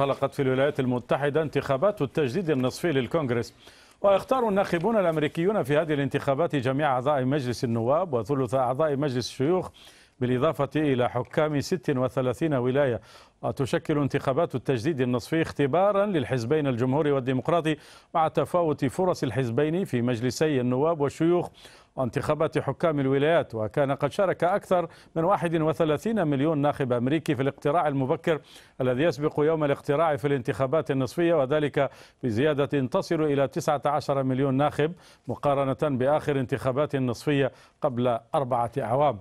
انطلقت في الولايات المتحدة انتخابات التجديد النصفي للكونغرس ويختار الناخبون الأمريكيون في هذه الانتخابات جميع أعضاء مجلس النواب وثلث أعضاء مجلس الشيوخ بالإضافة إلى حكام 36 ولاية تشكل انتخابات التجديد النصفي اختبارا للحزبين الجمهوري والديمقراطي مع تفاوت فرص الحزبين في مجلسي النواب والشيوخ وانتخابات حكام الولايات وكان قد شارك أكثر من 31 مليون ناخب أمريكي في الاقتراع المبكر الذي يسبق يوم الاقتراع في الانتخابات النصفية وذلك بزيادة تصل إلى 19 مليون ناخب مقارنة بآخر انتخابات نصفية قبل أربعة أعوام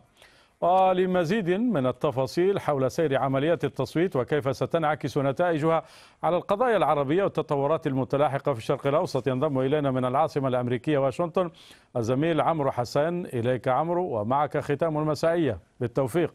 ولمزيد من التفاصيل حول سير عمليات التصويت وكيف ستنعكس نتائجها على القضايا العربية والتطورات المتلاحقة في الشرق الأوسط ينضم إلينا من العاصمة الأمريكية واشنطن الزميل عمرو حسن إليك عمرو ومعك ختام المسائية بالتوفيق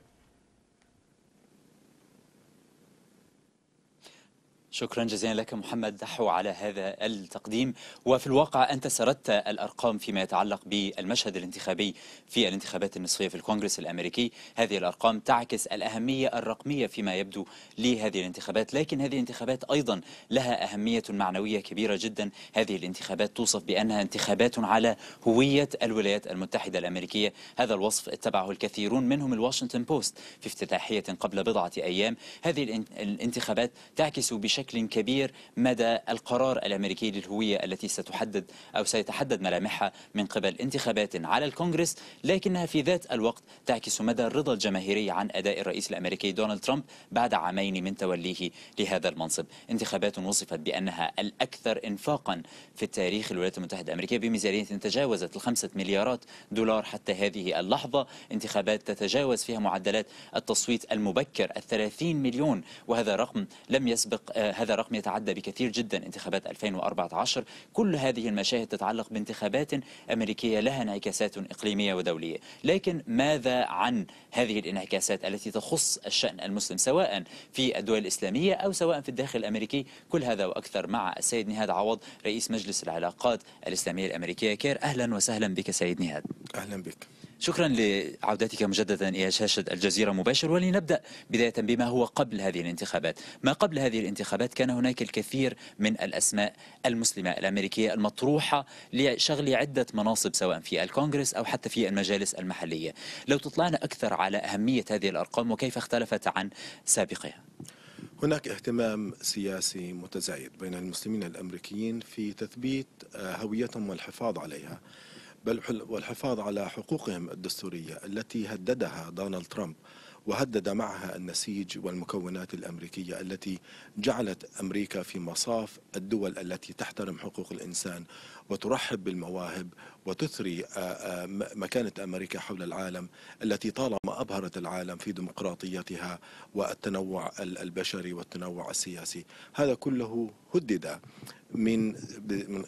شكرا جزيلا لك محمد دحو على هذا التقديم وفي الواقع أنت سردت الأرقام فيما يتعلق بالمشهد الانتخابي في الانتخابات النصفية في الكونغرس الأمريكي هذه الأرقام تعكس الأهمية الرقمية فيما يبدو لهذه الانتخابات لكن هذه الانتخابات أيضا لها أهمية معنوية كبيرة جدا هذه الانتخابات توصف بأنها انتخابات على هوية الولايات المتحدة الأمريكية هذا الوصف اتبعه الكثيرون منهم الواشنطن بوست في افتتاحية قبل بضعة أيام هذه الانتخابات تعكس بشكل بشكل كبير مدى القرار الامريكي للهويه التي ستحدد او سيتحدد ملامحها من قبل انتخابات على الكونغرس لكنها في ذات الوقت تعكس مدى الرضا الجماهيري عن اداء الرئيس الامريكي دونالد ترامب بعد عامين من توليه لهذا المنصب انتخابات وصفت بانها الاكثر انفاقا في التاريخ الولايات المتحده الامريكيه بميزانيه تجاوزت الخمسة مليارات دولار حتى هذه اللحظه انتخابات تتجاوز فيها معدلات التصويت المبكر الثلاثين مليون وهذا رقم لم يسبق آه، هذا الرقم يتعدى بكثير جدا انتخابات 2014 كل هذه المشاهد تتعلق بانتخابات أمريكية لها انعكاسات إقليمية ودولية لكن ماذا عن هذه الانعكاسات التي تخص الشأن المسلم سواء في الدول الإسلامية أو سواء في الداخل الأمريكي كل هذا وأكثر مع السيد نهاد عوض رئيس مجلس العلاقات الإسلامية الأمريكية كير أهلا وسهلا بك سيد نهاد أهلا بك شكرا لعودتك مجددا إلى شاشة الجزيرة مباشر ولنبدأ بداية بما هو قبل هذه الانتخابات ما قبل هذه الانتخابات كان هناك الكثير من الأسماء المسلمة الأمريكية المطروحة لشغل عدة مناصب سواء في الكونغرس أو حتى في المجالس المحلية لو تطلعنا أكثر على أهمية هذه الأرقام وكيف اختلفت عن سابقها هناك اهتمام سياسي متزايد بين المسلمين الامريكيين في تثبيت هويتهم والحفاظ عليها بل والحفاظ على حقوقهم الدستورية التي هددها دونالد ترامب وهدد معها النسيج والمكونات الامريكيه التي جعلت امريكا في مصاف الدول التي تحترم حقوق الانسان وترحب بالمواهب وتثري آه، آه، مكانة أمريكا حول العالم التي طالما أبهرت العالم في ديمقراطيتها والتنوع البشري والتنوع السياسي هذا كله هدد من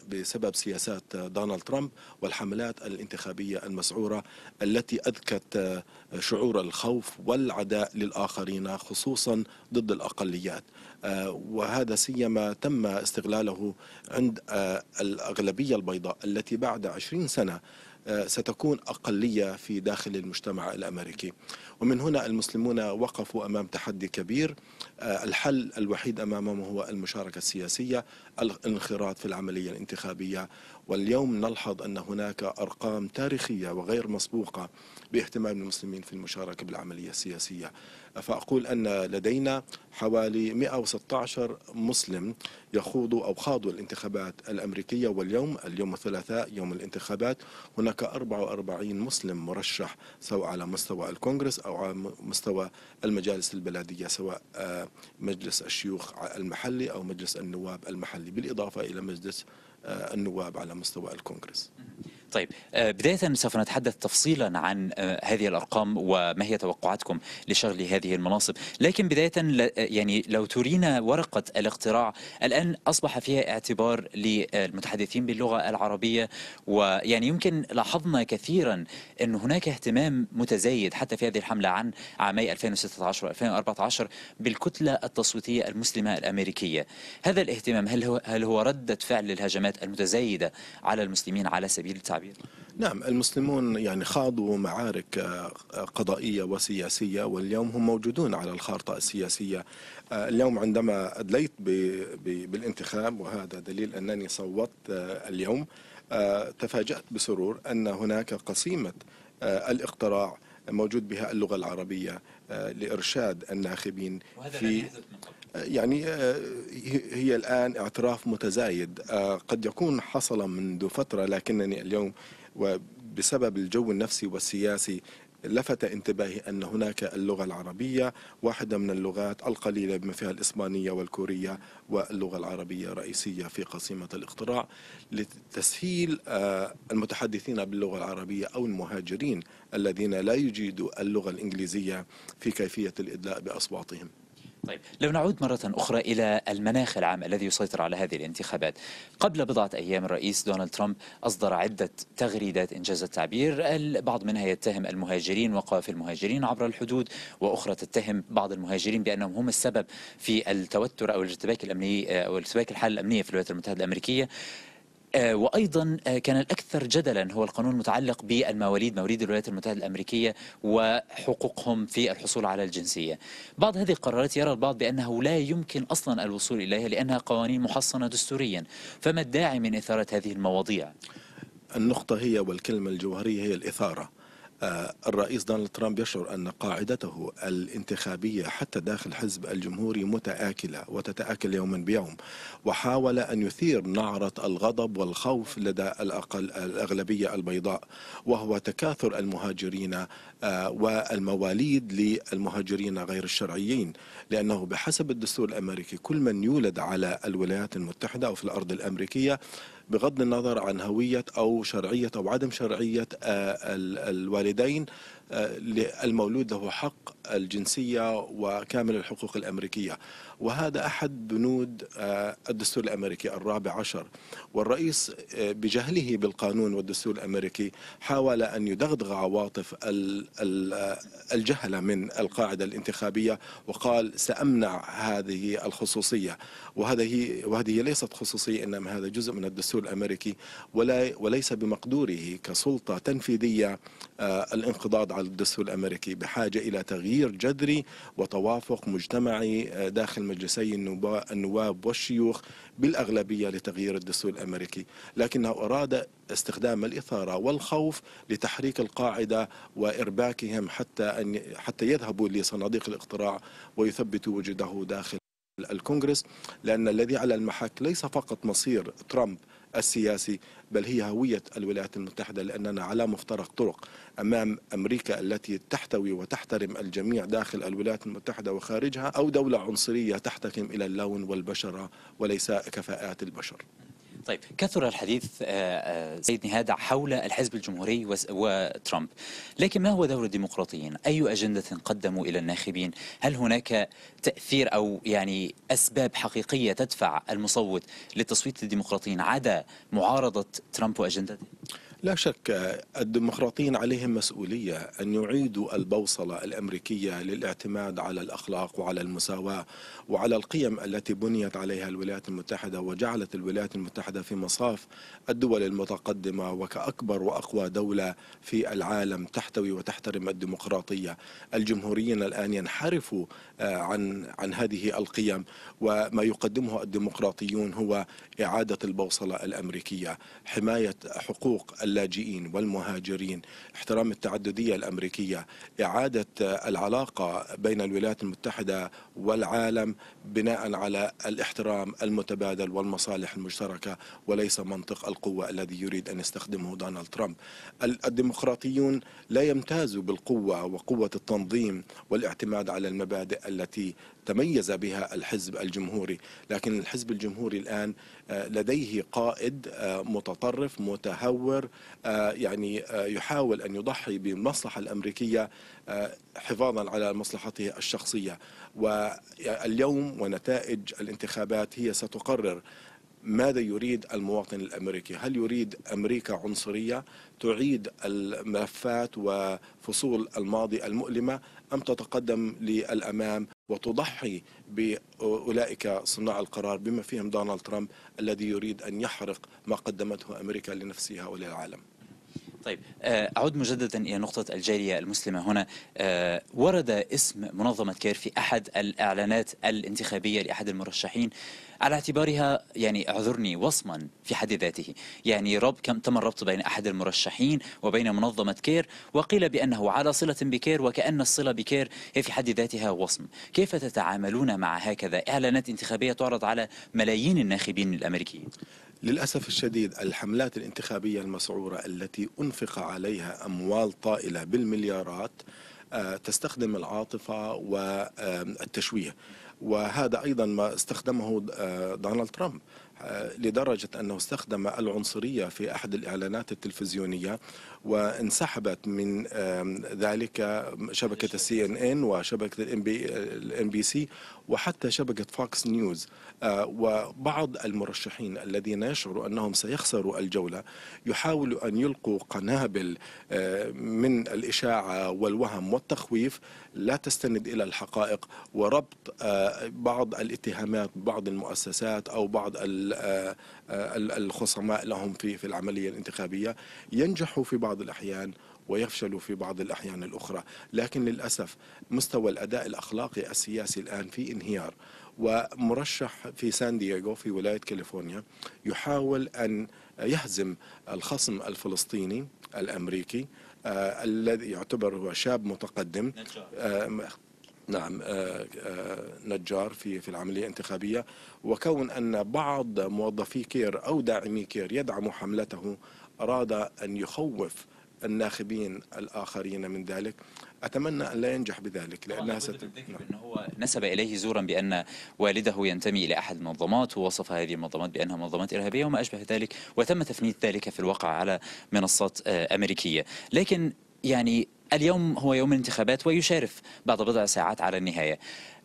بسبب سياسات دونالد ترامب والحملات الانتخابية المسعورة التي أذكت آه، شعور الخوف والعداء للآخرين خصوصا ضد الأقليات آه، وهذا سيما تم استغلاله عند آه، الأغلبية البيضاء التي بعد عشرين سنة آه، ستكون أقلية في داخل المجتمع الأمريكي ومن هنا المسلمون وقفوا أمام تحدي كبير الحل الوحيد أمامهم هو المشاركة السياسية الانخراط في العملية الانتخابية واليوم نلحظ أن هناك أرقام تاريخية وغير مسبوقة باهتمام المسلمين في المشاركة بالعملية السياسية فأقول أن لدينا حوالي 116 مسلم يخوضوا أو خاضوا الانتخابات الأمريكية واليوم اليوم الثلاثاء يوم الانتخابات هناك 44 مسلم مرشح سواء على مستوى الكونغرس أو على مستوى المجالس البلدية سواء آه، مجلس الشيوخ المحلي أو مجلس النواب المحلي بالإضافة إلى مجلس النواب على مستوى الكونغرس طيب آه، بداية سوف نتحدث تفصيلا عن آه، هذه الأرقام وما هي توقعاتكم لشغل هذه المناصب لكن بداية آه، يعني لو ترينا ورقة الاقتراع الآن أصبح فيها اعتبار للمتحدثين باللغة العربية ويعني يمكن لاحظنا كثيرا أن هناك اهتمام متزايد حتى في هذه الحملة عن عامي 2016 و 2014 بالكتلة التصويتية المسلمة الأمريكية هذا الاهتمام هل هو, هل هو ردة فعل للهجمات المتزايدة على المسلمين على سبيل التعبير التعبير نعم المسلمون يعني خاضوا معارك آه، آه، قضائية وسياسية واليوم هم موجودون على الخارطة السياسية آه، اليوم عندما أدليت بالانتخاب وهذا دليل أنني صوت اليوم تفاجأت بسرور أن هناك قسيمة الاقتراع موجود بها اللغة العربية لإرشاد الناخبين في يعني آه، هي الآن اعتراف متزايد آه، قد يكون حصل منذ فترة لكنني اليوم وبسبب الجو النفسي والسياسي لفت انتباهي أن هناك اللغة العربية واحدة من اللغات القليلة بما فيها الإسبانية والكورية واللغة العربية رئيسية في قصيمة الاقتراع لتسهيل آه، المتحدثين باللغة العربية أو المهاجرين الذين لا يجيدوا اللغة الإنجليزية في كيفية الإدلاء بأصواتهم طيب لو نعود مرة أخرى إلى المناخ العام الذي يسيطر على هذه الانتخابات قبل بضعة أيام الرئيس دونالد ترامب أصدر عدة تغريدات إنجاز التعبير البعض منها يتهم المهاجرين وقاف المهاجرين عبر الحدود وأخرى تتهم بعض المهاجرين بأنهم هم السبب في التوتر أو الارتباك الأمني أو الارتباك الحالة الأمنية في الولايات المتحدة الأمريكية آه، وأيضا آه، كان الأكثر جدلا هو القانون المتعلق بالمواليد مواليد الولايات المتحدة الأمريكية وحقوقهم في الحصول على الجنسية بعض هذه القرارات يرى البعض بأنه لا يمكن أصلا الوصول إليها لأنها قوانين محصنة دستوريا فما الداعي من إثارة هذه المواضيع؟ النقطة هي والكلمة الجوهرية هي الإثارة آه، الرئيس دونالد ترامب يشعر أن قاعدته الانتخابية حتى داخل حزب الجمهوري متآكلة وتتآكل يوما بيوم وحاول أن يثير نعرة الغضب والخوف لدى الأقل الأغلبية البيضاء وهو تكاثر المهاجرين آه، والمواليد للمهاجرين غير الشرعيين لأنه بحسب الدستور الأمريكي كل من يولد على الولايات المتحدة أو في الأرض الأمريكية بغض النظر عن هوية أو شرعية أو عدم شرعية آه، الوالدين المولود آه، له حق الجنسية وكامل الحقوق الأمريكية وهذا أحد بنود آه، الدستور الأمريكي الرابع عشر والرئيس بجهله بالقانون والدستور الأمريكي حاول أن يدغدغ عواطف الجهلة من القاعدة الانتخابية وقال سأمنع هذه الخصوصية وهذه وهذه ليست خصوصية إنما هذا جزء من الدستور الامريكي ولا وليس بمقدوره كسلطه تنفيذيه آه، الانقضاض على الدستور الامريكي بحاجه الى تغيير جذري وتوافق مجتمعي آه، داخل مجلسي النواب والشيوخ بالاغلبيه لتغيير الدستور الامريكي، لكنه اراد استخدام الاثاره والخوف لتحريك القاعده وارباكهم حتى ان حتى يذهبوا لصناديق الاقتراع ويثبتوا وجوده داخل الكونغرس لان الذي على المحك ليس فقط مصير ترامب السياسي بل هي هوية الولايات المتحدة لأننا على مفترق طرق أمام أمريكا التي تحتوي وتحترم الجميع داخل الولايات المتحدة وخارجها أو دولة عنصرية تحتكم إلى اللون والبشرة وليس كفاءات البشر طيب كثر الحديث آه، آه، سيد نهاد حول الحزب الجمهوري وترامب لكن ما هو دور الديمقراطيين أي أجندة قدموا إلى الناخبين هل هناك تأثير أو يعني أسباب حقيقية تدفع المصوت للتصويت الديمقراطيين عدا معارضة ترامب وأجندته لا شك الديمقراطيين عليهم مسؤولية أن يعيدوا البوصلة الأمريكية للاعتماد على الأخلاق وعلى المساواة وعلى القيم التي بنيت عليها الولايات المتحدة وجعلت الولايات المتحدة في مصاف الدول المتقدمة وكأكبر وأقوى دولة في العالم تحتوي وتحترم الديمقراطية الجمهوريين الآن ينحرفوا آه، عن عن هذه القيم وما يقدمه الديمقراطيون هو إعادة البوصلة الأمريكية حماية حقوق اللاجئين والمهاجرين احترام التعددية الأمريكية إعادة العلاقة بين الولايات المتحدة والعالم بناء على الاحترام المتبادل والمصالح المشتركة وليس منطق القوة الذي يريد أن يستخدمه دونالد ترامب الديمقراطيون لا يمتازوا بالقوة وقوة التنظيم والاعتماد على المبادئ التي تميز بها الحزب الجمهوري لكن الحزب الجمهوري الآن آه، لديه قائد آه، متطرف متهور آه، يعني آه، يحاول أن يضحي بالمصلحة الأمريكية آه، حفاظا على مصلحته الشخصية واليوم ونتائج الانتخابات هي ستقرر ماذا يريد المواطن الامريكي؟ هل يريد امريكا عنصريه تعيد الملفات وفصول الماضي المؤلمه ام تتقدم للامام وتضحي بأولئك صناع القرار بما فيهم دونالد ترامب الذي يريد أن يحرق ما قدمته أمريكا لنفسها وللعالم طيب آه، أعود مجددا إلى نقطة الجالية المسلمة هنا آه، ورد اسم منظمة كير في أحد الإعلانات الانتخابية لأحد المرشحين على اعتبارها يعني اعذرني وصما في حد ذاته يعني رب كم تم الربط بين أحد المرشحين وبين منظمة كير وقيل بأنه على صلة بكير وكأن الصلة بكير هي في حد ذاتها وصم كيف تتعاملون مع هكذا إعلانات انتخابية تعرض على ملايين الناخبين الأمريكيين؟ للأسف الشديد الحملات الانتخابية المسعورة التي أنفق عليها أموال طائلة بالمليارات آه، تستخدم العاطفة والتشويه وهذا أيضا ما استخدمه آه، دونالد ترامب آه، لدرجة أنه استخدم العنصرية في أحد الإعلانات التلفزيونية وانسحبت من ذلك شبكة السي ان ان وشبكة الام بي سي وحتى شبكة فوكس نيوز آه، وبعض المرشحين الذين يشعروا أنهم سيخسروا الجولة يحاولوا أن يلقوا قنابل آه، من الإشاعة والوهم والتخويف لا تستند إلى الحقائق وربط بعض الاتهامات ببعض المؤسسات أو بعض ال آه، الخصماء لهم في في العملية الانتخابية ينجحوا في بعض الأحيان ويفشلوا في بعض الأحيان الأخرى لكن للأسف مستوى الأداء الأخلاقي السياسي الآن في انهيار ومرشح في سان دييغو في ولاية كاليفورنيا يحاول أن يهزم الخصم الفلسطيني الأمريكي آه، الذي يعتبر هو شاب متقدم نعم آه، آه، نجار في في العمليه الانتخابيه وكون ان بعض موظفي كير او داعمي كير يدعموا حملته اراد ان يخوف الناخبين الاخرين من ذلك اتمنى ان لا ينجح بذلك لانها ست... نعم. هو نسب اليه زورا بان والده ينتمي الى احد المنظمات ووصف هذه المنظمات بانها منظمات ارهابيه وما اشبه ذلك وتم تفنيد ذلك في الواقع على منصات آه، امريكيه لكن يعني اليوم هو يوم الانتخابات ويشارف بعد بضع ساعات على النهاية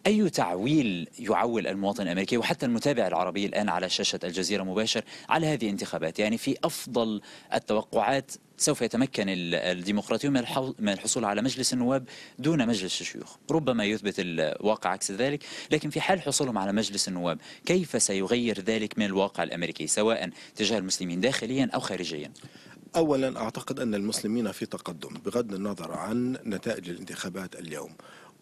أي تعويل يعول المواطن الأمريكي وحتى المتابع العربي الآن على شاشة الجزيرة مباشر على هذه الانتخابات يعني في أفضل التوقعات سوف يتمكن الديمقراطيون من الحصول على مجلس النواب دون مجلس الشيوخ ربما يثبت الواقع عكس ذلك لكن في حال حصولهم على مجلس النواب كيف سيغير ذلك من الواقع الأمريكي سواء تجاه المسلمين داخليا أو خارجيا أولا أعتقد أن المسلمين في تقدم بغض النظر عن نتائج الانتخابات اليوم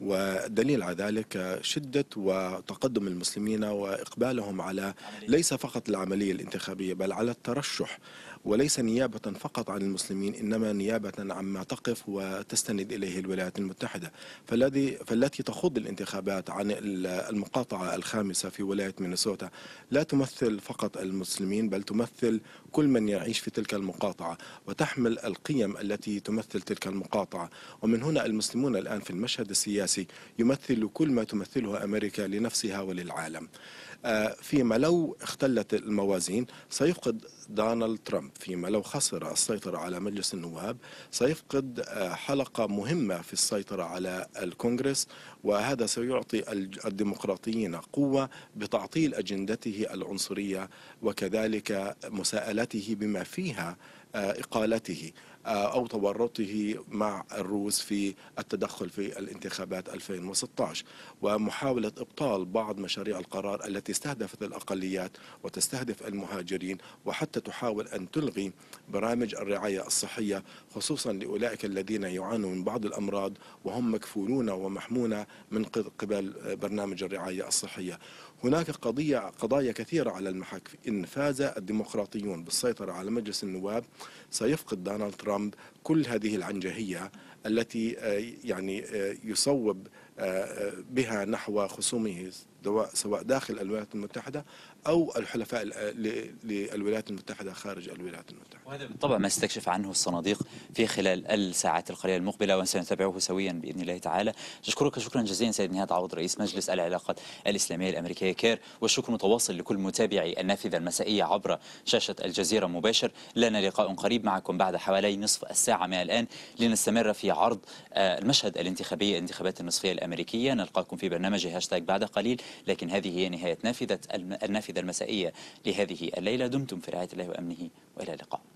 ودليل على ذلك شدة وتقدم المسلمين وإقبالهم على ليس فقط العملية الانتخابية بل على الترشح وليس نيابة فقط عن المسلمين إنما نيابة عما تقف وتستند إليه الولايات المتحدة فالذي فالتي تخوض الانتخابات عن المقاطعة الخامسة في ولاية مينيسوتا لا تمثل فقط المسلمين بل تمثل كل من يعيش في تلك المقاطعة وتحمل القيم التي تمثل تلك المقاطعة ومن هنا المسلمون الآن في المشهد السياسي يمثل كل ما تمثله أمريكا لنفسها وللعالم آه، فيما لو اختلت الموازين سيفقد دونالد ترامب فيما لو خسر السيطرة على مجلس النواب سيفقد آه، حلقة مهمة في السيطرة على الكونغرس وهذا سيعطي الديمقراطيين قوة بتعطيل أجندته العنصرية وكذلك مساءلته بما فيها إقالته آه، أو تورطه مع الروس في التدخل في الانتخابات 2016 ومحاولة إبطال بعض مشاريع القرار التي استهدفت الأقليات وتستهدف المهاجرين وحتى تحاول أن تلغي برامج الرعاية الصحية خصوصا لأولئك الذين يعانون من بعض الأمراض وهم مكفولون ومحمون من قبل برنامج الرعاية الصحية هناك قضية قضايا كثيرة على المحك إن فاز الديمقراطيون بالسيطرة على مجلس النواب سيفقد دونالد ترامب كل هذه العنجهية التي آه، يعني آه، يصوب آه، بها نحو خصومه سواء داخل الولايات المتحدة أو الحلفاء للولايات المتحدة خارج الولايات المتحدة وهذا بالطبع ما استكشف عنه الصناديق في خلال الساعات القليلة المقبلة وسنتابعه سويا بإذن الله تعالى أشكرك شكرا جزيلا سيد نهاد عوض رئيس مجلس العلاقات الإسلامية الأمريكية كير والشكر متواصل لكل متابعي النافذة المسائية عبر شاشة الجزيرة مباشر لنا لقاء قريب معكم بعد حوالي نصف الساعة من الآن لنستمر في عرض آه، المشهد الانتخابي الانتخابات النصفية الأمريكية نلقاكم في برنامج هاشتاج بعد قليل لكن هذه هي نهاية نافذة النافذة المسائية لهذه الليلة دمتم في رعاية الله وأمنه وإلى اللقاء